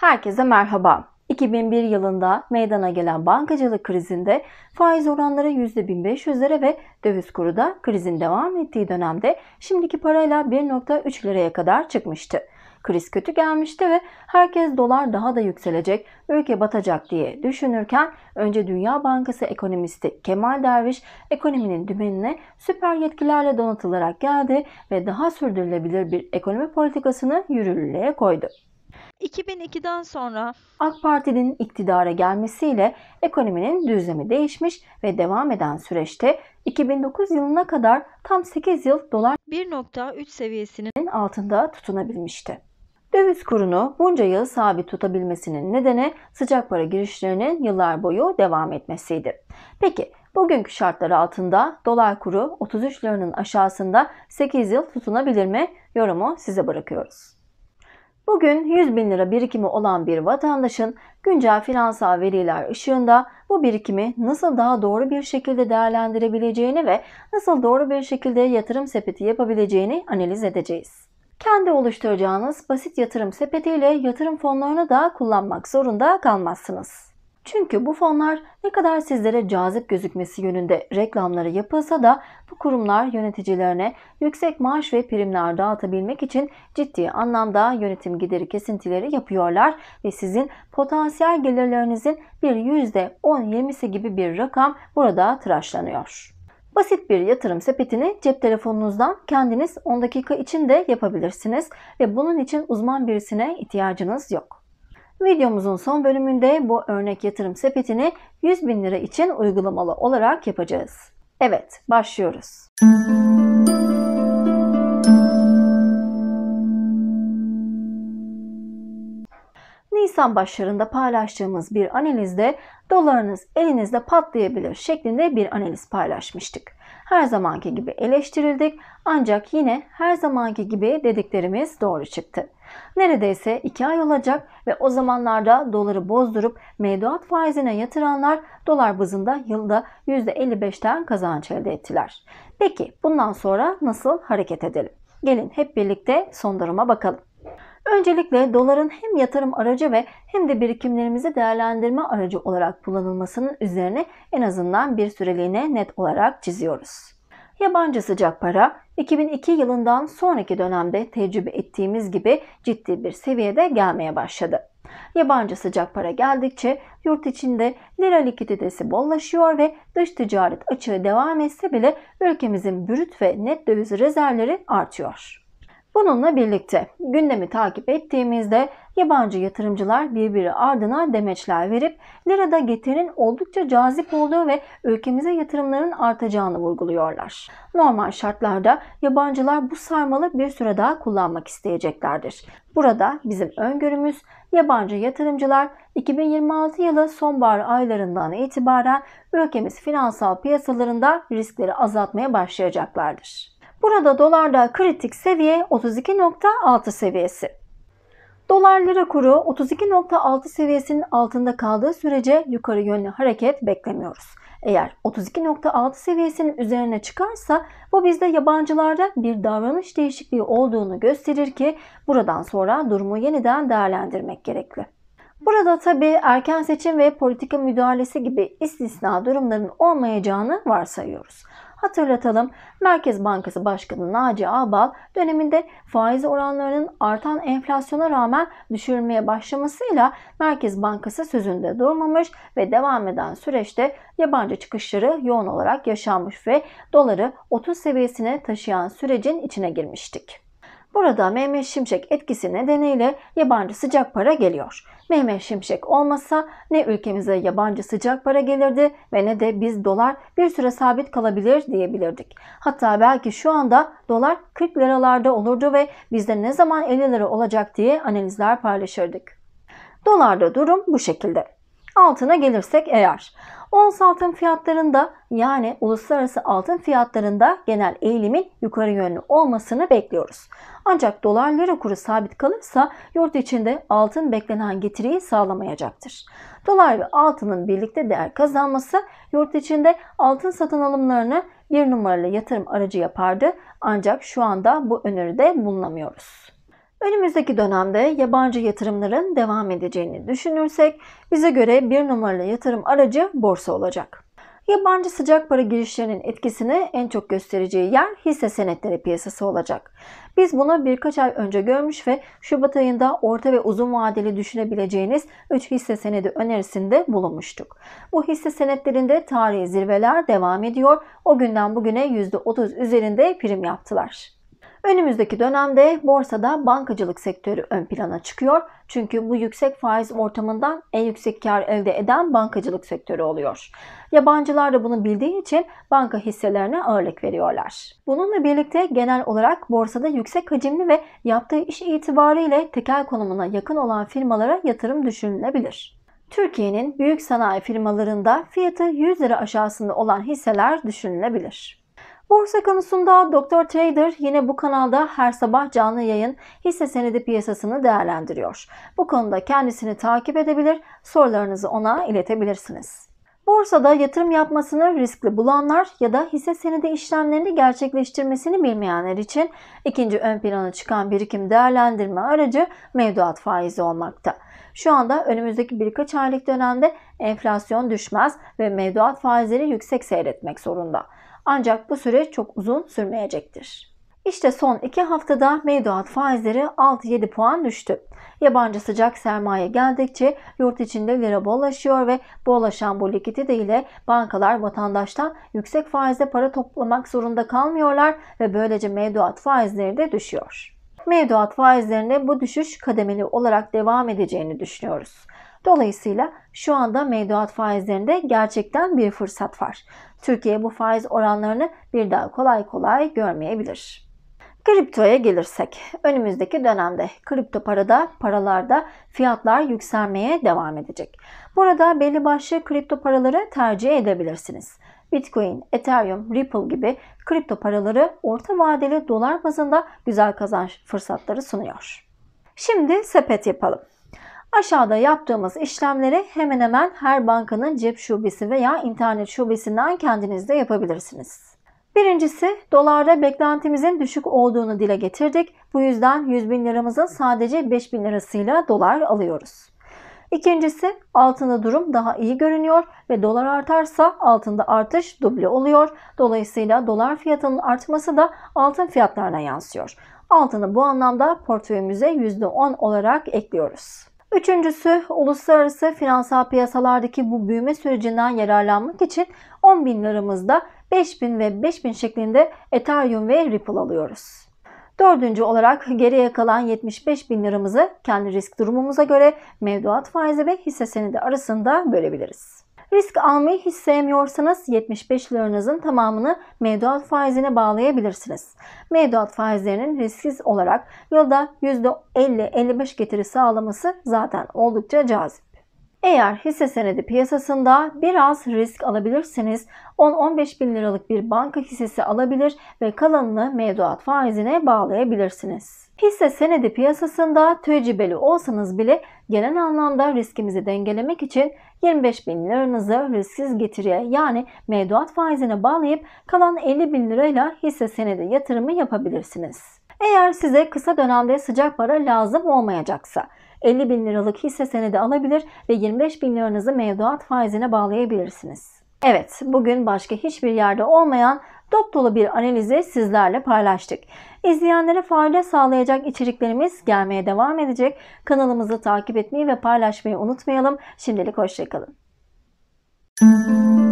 Herkese merhaba. 2001 yılında meydana gelen bankacılık krizinde faiz oranları %1500'lere ve döviz kuru da krizin devam ettiği dönemde şimdiki parayla 1.3 liraya kadar çıkmıştı. Kriz kötü gelmişti ve herkes dolar daha da yükselecek, ülke batacak diye düşünürken önce Dünya Bankası ekonomisti Kemal Derviş ekonominin dümenine süper yetkilerle donatılarak geldi ve daha sürdürülebilir bir ekonomi politikasını yürürlüğe koydu. 2002'den sonra AK Parti'nin iktidara gelmesiyle ekonominin düzlemi değişmiş ve devam eden süreçte 2009 yılına kadar tam 8 yıl dolar 1.3 seviyesinin altında tutunabilmişti. Döviz kurunu bunca yıl sabit tutabilmesinin nedeni sıcak para girişlerinin yıllar boyu devam etmesiydi. Peki bugünkü şartlar altında dolar kuru 33 liranın aşağısında 8 yıl tutunabilir mi? Yorumu size bırakıyoruz. Bugün 100 bin lira birikimi olan bir vatandaşın güncel finansal veriler ışığında bu birikimi nasıl daha doğru bir şekilde değerlendirebileceğini ve nasıl doğru bir şekilde yatırım sepeti yapabileceğini analiz edeceğiz. Kendi oluşturacağınız basit yatırım sepetiyle yatırım fonlarını da kullanmak zorunda kalmazsınız. Çünkü bu fonlar ne kadar sizlere cazip gözükmesi yönünde reklamları yapılsa da bu kurumlar yöneticilerine yüksek maaş ve primler dağıtabilmek için ciddi anlamda yönetim gideri kesintileri yapıyorlar ve sizin potansiyel gelirlerinizin bir %10-20'si gibi bir rakam burada tıraşlanıyor. Basit bir yatırım sepetini cep telefonunuzdan kendiniz 10 dakika içinde yapabilirsiniz ve bunun için uzman birisine ihtiyacınız yok. Videomuzun son bölümünde bu örnek yatırım sepetini 100 bin lira için uygulamalı olarak yapacağız. Evet başlıyoruz. Müzik Nisan başlarında paylaştığımız bir analizde dolarınız elinizde patlayabilir şeklinde bir analiz paylaşmıştık. Her zamanki gibi eleştirildik ancak yine her zamanki gibi dediklerimiz doğru çıktı. Neredeyse 2 ay olacak ve o zamanlarda doları bozdurup mevduat faizine yatıranlar dolar bazında yılda %55'ten kazanç elde ettiler. Peki bundan sonra nasıl hareket edelim? Gelin hep birlikte son duruma bakalım. Öncelikle doların hem yatırım aracı ve hem de birikimlerimizi değerlendirme aracı olarak kullanılmasının üzerine en azından bir süreliğine net olarak çiziyoruz. Yabancı sıcak para 2002 yılından sonraki dönemde tecrübe ettiğimiz gibi ciddi bir seviyede gelmeye başladı. Yabancı sıcak para geldikçe yurt içinde lira likiditesi bollaşıyor ve dış ticaret açığı devam etse bile ülkemizin brüt ve net döviz rezervleri artıyor. Bununla birlikte gündemi takip ettiğimizde yabancı yatırımcılar birbiri ardına demeçler verip lirada getirinin oldukça cazip olduğu ve ülkemize yatırımların artacağını vurguluyorlar. Normal şartlarda yabancılar bu sarmalı bir süre daha kullanmak isteyeceklerdir. Burada bizim öngörümüz yabancı yatırımcılar 2026 yılı sonbahar aylarından itibaren ülkemiz finansal piyasalarında riskleri azaltmaya başlayacaklardır. Burada dolarda kritik seviye 32.6 seviyesi. Dolar lira kuru 32.6 seviyesinin altında kaldığı sürece yukarı yönlü hareket beklemiyoruz. Eğer 32.6 seviyesinin üzerine çıkarsa bu bizde yabancılarda bir davranış değişikliği olduğunu gösterir ki buradan sonra durumu yeniden değerlendirmek gerekli. Burada tabi erken seçim ve politika müdahalesi gibi istisna durumların olmayacağını varsayıyoruz. Hatırlatalım Merkez Bankası Başkanı Naci Ağbal döneminde faiz oranlarının artan enflasyona rağmen düşürülmeye başlamasıyla Merkez Bankası sözünde durmamış ve devam eden süreçte yabancı çıkışları yoğun olarak yaşanmış ve doları 30 seviyesine taşıyan sürecin içine girmiştik. Burada Mehmet Şimşek etkisi nedeniyle yabancı sıcak para geliyor. Mehmet Şimşek olmasa ne ülkemize yabancı sıcak para gelirdi ve ne de biz dolar bir süre sabit kalabilir diyebilirdik. Hatta belki şu anda dolar 40 liralarda olurdu ve bizde ne zaman 50 lira olacak diye analizler paylaşırdık. Dolarda durum bu şekilde. Altına gelirsek eğer Ons altın fiyatlarında yani uluslararası altın fiyatlarında genel eğilimin yukarı yönlü olmasını bekliyoruz. Ancak dolar lira kuru sabit kalırsa yurt içinde altın beklenen getiriyi sağlamayacaktır. Dolar ve altının birlikte değer kazanması yurt içinde altın satın alımlarını bir numaralı yatırım aracı yapardı. Ancak şu anda bu öneride bulunamıyoruz. Önümüzdeki dönemde yabancı yatırımların devam edeceğini düşünürsek bize göre bir numaralı yatırım aracı borsa olacak. Yabancı sıcak para girişlerinin etkisini en çok göstereceği yer hisse senetleri piyasası olacak. Biz buna birkaç ay önce görmüş ve Şubat ayında orta ve uzun vadeli düşünebileceğiniz 3 hisse senedi önerisinde bulunmuştuk. Bu hisse senetlerinde tarihi zirveler devam ediyor. O günden bugüne %30 üzerinde prim yaptılar. Önümüzdeki dönemde borsada bankacılık sektörü ön plana çıkıyor. Çünkü bu yüksek faiz ortamından en yüksek kar elde eden bankacılık sektörü oluyor. Yabancılar da bunu bildiği için banka hisselerine ağırlık veriyorlar. Bununla birlikte genel olarak borsada yüksek hacimli ve yaptığı iş itibariyle tekel konumuna yakın olan firmalara yatırım düşünülebilir. Türkiye'nin büyük sanayi firmalarında fiyatı 100 lira aşağısında olan hisseler düşünülebilir. Borsa konusunda Doktor Trader yine bu kanalda her sabah canlı yayın hisse senedi piyasasını değerlendiriyor. Bu konuda kendisini takip edebilir, sorularınızı ona iletebilirsiniz. Borsada yatırım yapmasını riskli bulanlar ya da hisse senedi işlemlerini gerçekleştirmesini bilmeyenler için ikinci ön plana çıkan birikim değerlendirme aracı mevduat faizi olmakta. Şu anda önümüzdeki birkaç aylık dönemde enflasyon düşmez ve mevduat faizleri yüksek seyretmek zorunda. Ancak bu süreç çok uzun sürmeyecektir. İşte son 2 haftada mevduat faizleri 6-7 puan düştü. Yabancı sıcak sermaye geldikçe yurt içinde lira bollaşıyor ve bollaşan bu likidite ile bankalar vatandaştan yüksek faizle para toplamak zorunda kalmıyorlar ve böylece mevduat faizleri de düşüyor. Mevduat faizlerinde bu düşüş kademeli olarak devam edeceğini düşünüyoruz. Dolayısıyla şu anda mevduat faizlerinde gerçekten bir fırsat var. Türkiye bu faiz oranlarını bir daha kolay kolay görmeyebilir. Kriptoya gelirsek, önümüzdeki dönemde kripto parada, paralarda fiyatlar yükselmeye devam edecek. Burada belli başlı kripto paraları tercih edebilirsiniz. Bitcoin, Ethereum, Ripple gibi kripto paraları orta vadeli dolar bazında güzel kazanç fırsatları sunuyor. Şimdi sepet yapalım. Aşağıda yaptığımız işlemleri hemen hemen her bankanın cep şubesi veya internet şubesinden kendiniz de yapabilirsiniz. Birincisi dolarda beklentimizin düşük olduğunu dile getirdik. Bu yüzden 100 bin liramızın sadece 5 bin lirasıyla dolar alıyoruz. İkincisi altında durum daha iyi görünüyor ve dolar artarsa altında artış duble oluyor. Dolayısıyla dolar fiyatının artması da altın fiyatlarına yansıyor. Altını bu anlamda portföyümüze %10 olarak ekliyoruz. Üçüncüsü uluslararası finansal piyasalardaki bu büyüme sürecinden yararlanmak için 10 bin liramızda 5 bin ve 5 bin şeklinde Ethereum ve Ripple alıyoruz. Dördüncü olarak geriye kalan 75 bin liramızı kendi risk durumumuza göre mevduat faizi ve hisse senedi arasında bölebiliriz. Risk almayı hiç sevmiyorsanız 75 liranızın tamamını mevduat faizine bağlayabilirsiniz. Mevduat faizlerinin risksiz olarak yılda %50-55 getiri sağlaması zaten oldukça cazip. Eğer hisse senedi piyasasında biraz risk alabilirsiniz. 10-15 bin liralık bir banka hissesi alabilir ve kalanını mevduat faizine bağlayabilirsiniz. Hisse senedi piyasasında tecrübeli olsanız bile genel anlamda riskimizi dengelemek için 25 bin liranızı risksiz getiriye yani mevduat faizine bağlayıp kalan 50 bin lirayla hisse senedi yatırımı yapabilirsiniz. Eğer size kısa dönemde sıcak para lazım olmayacaksa 50 bin liralık hisse senedi alabilir ve 25 bin liranızı mevduat faizine bağlayabilirsiniz. Evet, bugün başka hiçbir yerde olmayan dop dolu bir analizi sizlerle paylaştık. İzleyenlere fayda sağlayacak içeriklerimiz gelmeye devam edecek. Kanalımızı takip etmeyi ve paylaşmayı unutmayalım. Şimdilik hoşçakalın. Müzik